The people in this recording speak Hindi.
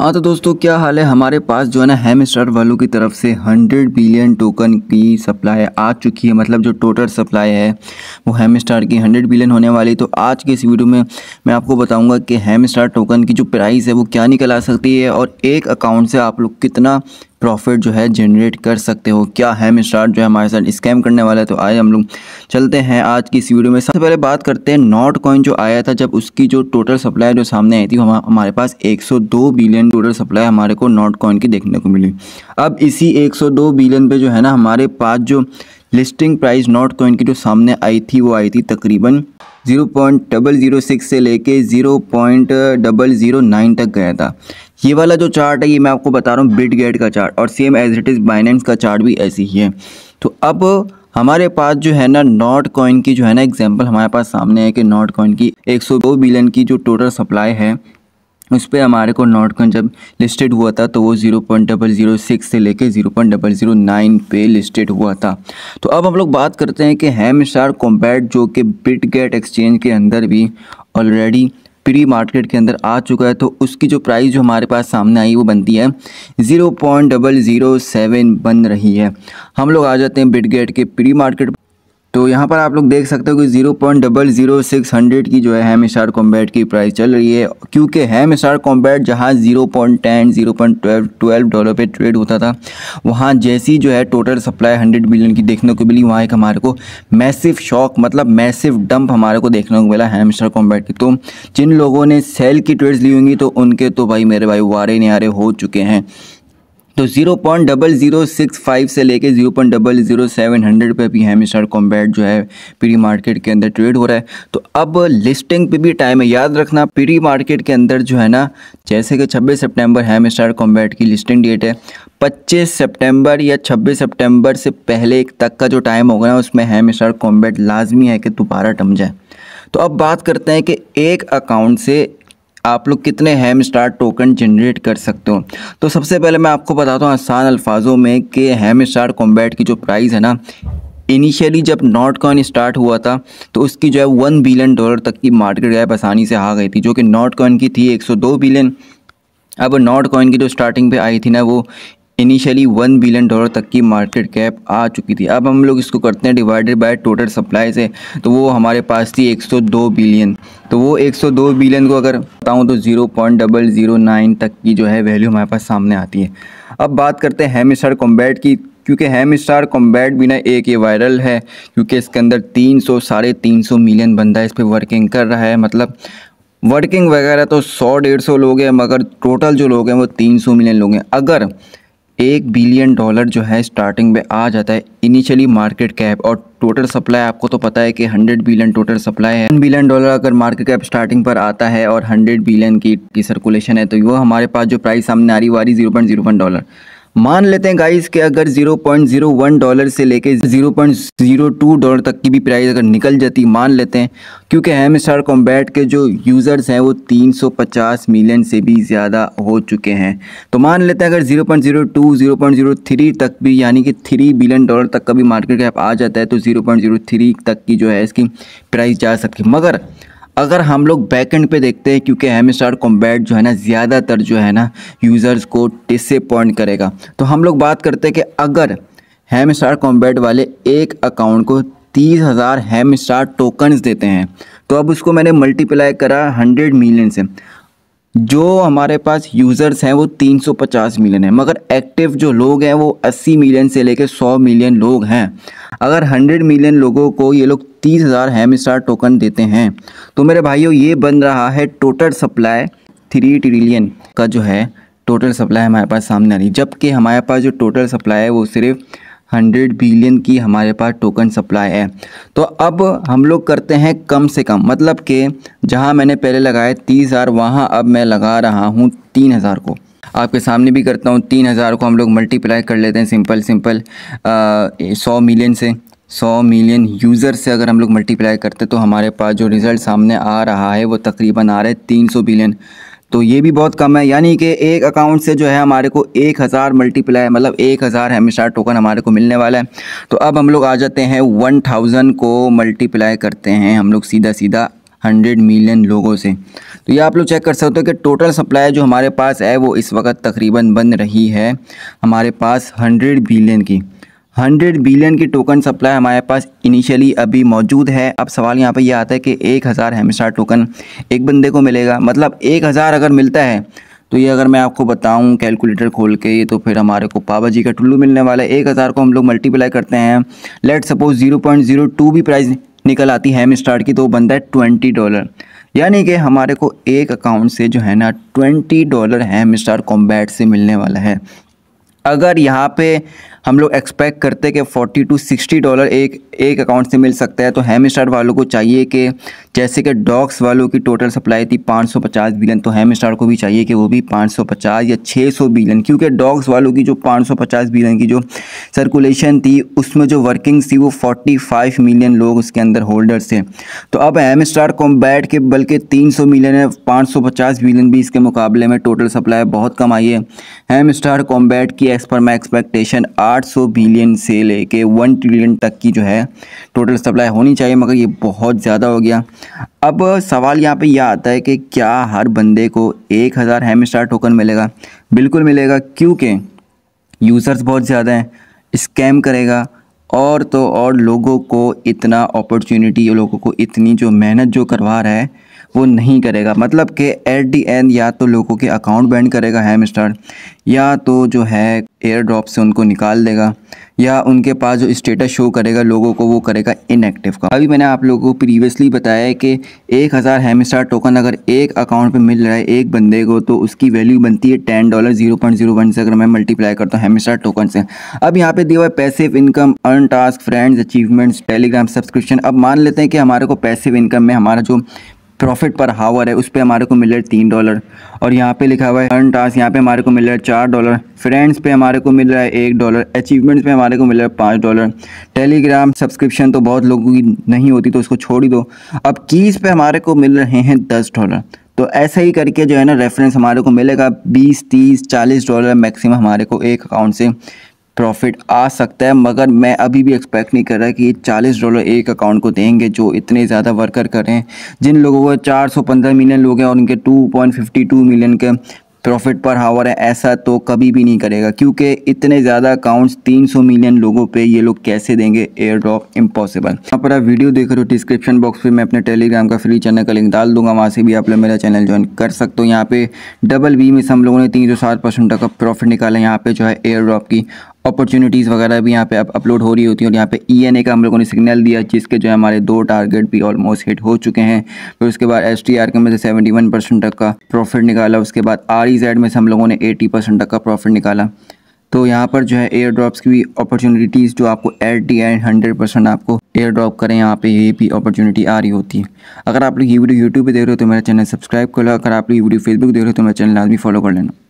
हाँ तो दोस्तों क्या हाल है हमारे पास जो है ना स्टार वालों की तरफ से 100 बिलियन टोकन की सप्लाई आ चुकी है मतलब जो टोटल सप्लाई है वो हेमस्टार की 100 बिलियन होने वाली तो आज के इस वीडियो में मैं आपको बताऊंगा कि हेमस्टार टोकन की जो प्राइस है वो क्या निकल आ सकती है और एक अकाउंट से आप लोग कितना प्रॉफिट जो है जनरेट कर सकते हो क्या है मिस्टार्ट जो है हमारे साथ स्कैम करने वाला है तो आए हम लोग चलते हैं आज की इस वीडियो में सबसे पहले बात करते हैं नॉट कॉइन जो आया था जब उसकी जो टोटल सप्लाई जो सामने आई थी हमारे पास 102 बिलियन टोटल सप्लाई हमारे को नॉट कॉइन की देखने को मिली अब इसी एक बिलियन पर जो है ना हमारे पास जो लिस्टिंग प्राइस नॉट कॉइन की जो सामने आई थी वो आई थी तकरीबन zero point double zero six से लेके zero point double zero nine तक गया था ये वाला जो चार्ट है ये मैं आपको बता रहा हूँ बिट गेट का चार्ट और same as it is Binance का चार्ट भी ऐसी ही है तो अब हमारे पास जो है ना नॉट कॉइन की जो है ना एग्जाम्पल हमारे पास सामने है कि नॉट कॉइन की 102 बिलियन की जो टोटल सप्लाई है उस पर हमारे को नॉट कॉइन जब लिस्टेड हुआ था तो वो zero point double zero six से लेके zero point double zero nine पे लिस्टेड हुआ था तो अब हम लोग बात करते हैं कि हेम स्टार कॉम्पैट जो कि बिट गेट एक्सचेंज के अंदर भी ऑलरेडी प्री मार्केट के अंदर आ चुका है तो उसकी जो प्राइस जो हमारे पास सामने आई वो बनती है zero point double zero seven बन रही है हम लोग आ जाते हैं बिडगेट के प्री मार्केट तो यहाँ पर आप लोग देख सकते हो कि zero point double zero six hundred की जो है हेम स्टार कॉम्बैट की प्राइस चल रही है क्योंकि हेम स्टार कॉम्बैट जहाँ zero point ten zero point twelve twelve dollar पे ट्रेड होता था वहाँ जैसी जो है टोटल सप्लाई हंड्रेड मिलियन की देखने को मिली वहाँ एक हमारे को मैसिव शॉक मतलब मैसिव डंप हमारे को देखने को मिला हैम स्टार कॉम्बैट की तो जिन लोगों ने सेल की ट्रेड्स ली होंगी तो उनके तो भाई मेरे भाई वारे नारे हो चुके हैं तो 0.0065 से लेके 0.00700 पे भी स्टार कॉम्बैट जो है प्री मार्केट के अंदर ट्रेड हो रहा है तो अब लिस्टिंग पे भी टाइम है याद रखना पीरी मार्केट के अंदर जो है ना जैसे कि 26 सितंबर स्टार कॉम्बैट की लिस्टिंग डेट है 25 सितंबर या 26 सितंबर से पहले तक का जो टाइम होगा ना उसमें स्टार कॉम्बैट लाजमी है कि दोबारा टम जाए तो अब बात करते हैं कि एक अकाउंट से आप लोग कितने हैम स्टार टोकन जनरेट कर सकते हो तो सबसे पहले मैं आपको बताता हूँ आसान अल्फाजों में कि हैम स्टार कॉम्बैट की जो प्राइस है ना इनिशियली जब नॉट कॉइन स्टार्ट हुआ था तो उसकी जो है वन बिलियन डॉलर तक की मार्केट गैप आसानी से आ गई थी जो कि नॉट कॉइन की थी एक बिलियन अब नॉट कॉइन की जो स्टार्टिंग पे आई थी ना वो इनिशियली वन बिलियन डॉलर तक की मार्केट कैप आ चुकी थी अब हम लोग इसको करते हैं डिवाइडेड बाय टोटल सप्लाई से तो वो हमारे पास थी 102 बिलियन तो वो 102 बिलियन को अगर बताऊँ तो zero point double zero nine तक की जो है वैल्यू हमारे पास सामने आती है अब बात करते हैं हेम स्टार कॉम्बैट की क्योंकि हेम स्टार कॉम्बैट बिना एक ये वायरल है क्योंकि इसके अंदर तीन सौ साढ़े तीन सौ मिलियन बंदा इस पर वर्किंग कर रहा है मतलब वर्किंग वगैरह तो सौ डेढ़ सौ लोग हैं मगर टोटल जो लोग हैं वो तीन सौ मिलियन लोग हैं अगर एक बिलियन डॉलर जो है स्टार्टिंग में आ जाता है इनिशियली मार्केट कैप और टोटल सप्लाई आपको तो पता है कि 100 बिलियन टोटल सप्लाई है 1 बिलियन डॉलर अगर मार्केट कैप स्टार्टिंग पर आता है और 100 बिलियन की, की सर्कुलेशन है तो वो हमारे पास जो प्राइस सामने आ रही वो आ रही जीरो वन डॉलर मान लेते हैं गाइस कि अगर 0.01 डॉलर से लेके 0.02 डॉलर तक की भी प्राइस अगर निकल जाती मान लेते हैं क्योंकि हेम स्टार कॉम्बैट के जो यूज़र्स हैं वो 350 मिलियन से भी ज़्यादा हो चुके हैं तो मान लेते हैं अगर 0.02 0.03 तक भी यानी कि 3 बिलियन डॉलर तक का भी मार्केट कैप आ जाता है तो 0.03 तक की जो है इसकी प्राइस जा सकती मगर अगर हम लोग बैकेंड पे देखते हैं क्योंकि स्टार कॉम्बैट जो है ना ज़्यादातर जो है ना यूज़र्स को डिसपॉइंट करेगा तो हम लोग बात करते हैं कि अगर हेम स्टार कॉम्बैट वाले एक अकाउंट को तीस हज़ार हेम स्टार टोकन्स देते हैं तो अब उसको मैंने मल्टीप्लाई करा हंड्रेड मिलियन से जो हमारे पास यूज़र्स हैं वो 350 मिलियन है मगर एक्टिव जो लोग हैं वो 80 मिलियन से लेकर 100 मिलियन लोग हैं अगर 100 मिलियन लोगों को ये लोग तीस हज़ार हेम स्टार टोकन देते हैं तो मेरे भाइयों ये बन रहा है टोटल सप्लाई थ्री ट्रिलियन का जो है टोटल सप्लाई हमारे पास सामने आ रही जबकि हमारे पास जो टोटल सप्लाई है वो सिर्फ हंड्रेड बिलियन की हमारे पास टोकन सप्लाई है तो अब हम लोग करते हैं कम से कम मतलब कि जहां मैंने पहले लगाया तीस हज़ार वहाँ अब मैं लगा रहा हूँ तीन हज़ार को आपके सामने भी करता हूँ तीन हज़ार को हम लोग मल्टीप्लाई कर लेते हैं सिंपल सिंपल सौ मिलियन से सौ मिलियन यूज़र से अगर हम लोग मल्टीप्लाई करते तो हमारे पास जो रिज़ल्ट सामने आ रहा है वो तकरीबन आ रहा है तीन सौ बिलियन तो ये भी बहुत कम है यानी कि एक अकाउंट से जो है हमारे को एक हज़ार मल्टीप्लाई मतलब एक हज़ार हेमिस्टार टोकन हमारे को मिलने वाला है तो अब हम लोग आ जाते हैं वन थाउजेंड को मल्टीप्लाई करते हैं हम लोग सीधा सीधा हंड्रेड मिलियन लोगों से तो ये आप लोग चेक कर सकते हो कि टोटल सप्लाई जो हमारे पास है वो इस वक्त तकरीबन बन रही है हमारे पास हंड्रेड बिलियन की हंड्रेड बिलियन की टोकन सप्लाई हमारे पास इनिशियली अभी मौजूद है अब सवाल यहाँ पर यह आता है कि एक हज़ार हेमस्टार टोकन एक बंदे को मिलेगा मतलब एक हज़ार अगर मिलता है तो ये अगर मैं आपको बताऊं कैलकुलेटर खोल के ये तो फिर हमारे को पापा जी का टुल्लू मिलने वाला है एक हज़ार को हम लोग मल्टीप्लाई करते हैं let suppose zero point zero two भी प्राइस निकल आती है हेम स्टार्ट की तो बनता है ट्वेंटी डॉलर यानी कि हमारे को एक अकाउंट से जो है ना twenty dollar Hamster Kombat से मिलने वाला है अगर यहाँ पे हम लोग एक्सपेक्ट करते हैं कि 40 टू 60 डॉलर एक एक अकाउंट से मिल सकता है तो हेम वालों को चाहिए कि जैसे कि डॉग्स वालों की टोटल सप्लाई थी 550 बिलियन तो हेम स्टार को भी चाहिए कि वो भी 550 या 600 बिलियन क्योंकि डॉग्स वालों की जो 550 बिलियन की जो सर्कुलेशन थी उसमें जो वर्किंग थी वो 45 मिलियन लोग उसके अंदर होल्डर्स थे तो अब हेम स्टार कॉम्बैट के बल्कि 300 मिलियन है 550 बिलियन भी इसके मुकाबले में टोटल सप्लाई बहुत कम आई है हेम स्टार कॉम्बैट की एज़ माई एक्सपेक्टेशन आठ बिलियन से लेके वन ट्रिलियन तक की जो है टोटल सप्लाई होनी चाहिए मगर ये बहुत ज़्यादा हो गया अब सवाल यहाँ पे यह आता है कि क्या हर बंदे को एक हज़ार हेम स्टार टोकन मिलेगा बिल्कुल मिलेगा क्योंकि यूज़र्स बहुत ज़्यादा हैं स्कैम करेगा और तो और लोगों को इतना अपॉर्चुनिटी लोगों को इतनी जो मेहनत जो करवा रहा है वो नहीं करेगा मतलब कि एट दी एंड या तो लोगों के अकाउंट बैंड करेगा हैम स्टार या तो जो है एयर ड्रॉप से उनको निकाल देगा या उनके पास जो स्टेटस शो करेगा लोगों को वो करेगा इनएक्टिव का अभी मैंने आप लोगों को प्रीवियसली बताया है कि एक हज़ार हेमस्टार टोकन अगर एक अकाउंट पे मिल रहा है एक बंदे को तो उसकी वैल्यू बनती है ten dollar zero point zero one से अगर मैं मल्टीप्लाई करता हूँ हेमस्टार टोकन से अब यहाँ पे दिया हुआ पैसे passive income earn task friends achievements Telegram subscription अब मान लेते हैं कि हमारे को पैसिव इनकम में हमारा जो प्रॉफिट पर हावर है उस पर हमारे को मिल रहा है तीन डॉलर और यहाँ पे लिखा हुआ है अर्न टास्क यहाँ पे हमारे को मिल रहा है चार डॉलर फ्रेंड्स पे हमारे को मिल रहा है एक डॉलर अचीवमेंट्स पे हमारे को मिल रहा है पाँच डॉलर टेलीग्राम सब्सक्रिप्शन तो बहुत लोगों की नहीं होती तो उसको छोड़ ही दो अब कीज़ पे हमारे को मिल रहे हैं दस डॉलर तो ऐसा ही करके जो है ना रेफरेंस हमारे को मिलेगा बीस तीस चालीस डॉलर मैक्सिमम हमारे को एक अकाउंट से प्रॉफिट आ सकता है मगर मैं अभी भी एक्सपेक्ट नहीं कर रहा कि ये चालीस डॉलर एक अकाउंट को देंगे जो इतने ज़्यादा वर्कर कर रहे हैं जिन लोगों को चार सौ पंद्रह मिलियन लोग हैं और उनके two point fifty two million के प्रॉफिट पर हावर है ऐसा तो कभी भी नहीं करेगा क्योंकि इतने ज़्यादा अकाउंट्स 300 मिलियन लोगों पे ये लोग कैसे देंगे एयर ड्रॉप इम्पॉसिबल यहाँ पर आप वीडियो देख रहे हो डिस्क्रिप्शन बॉक्स पे मैं अपने टेलीग्राम का फ्री चैनल का लिंक डाल दूंगा वहाँ से भी आप लोग मेरा चैनल ज्वाइन कर सकते हो यहाँ पे डबल बी में हम लोगों ने तीन सौ सात परसेंट तक का प्रॉफिट निकाला यहाँ पे जो है एयर ड्रॉप की अपॉर्चुनिटीज़ वगैरह भी यहाँ पे अपलोड हो रही होती है और यहाँ पे ई e का हम लोगों ने सिग्नल दिया जिसके जो है हमारे दो टारगेट भी ऑलमोस्ट हिट हो चुके हैं फिर उसके बाद एस टी आर के में से सेवेंटी वन परसेंट तक का प्रॉफिट निकाला उसके बाद आर ई जेड में से हम लोगों ने एटी परसेंट तक का प्रॉफिट निकाला तो यहाँ पर जो है एयर ड्रॉप्स की भी अपॉर्चुनिटीज़ जो आपको at the end hundred percent आपको एयर ड्रॉप करें यहाँ पे ये भी अपॉर्चुनिटी आ रही होती है अगर आप लोग ये वीडियो यूट्यूब पर देख रहे हो तो मेरा चैनल सब्सक्राइब कर लो अगर आप लोग ये वीडियो फेसबुक देख रहे हो तो मेरा चैनल भी फॉलो कर लेना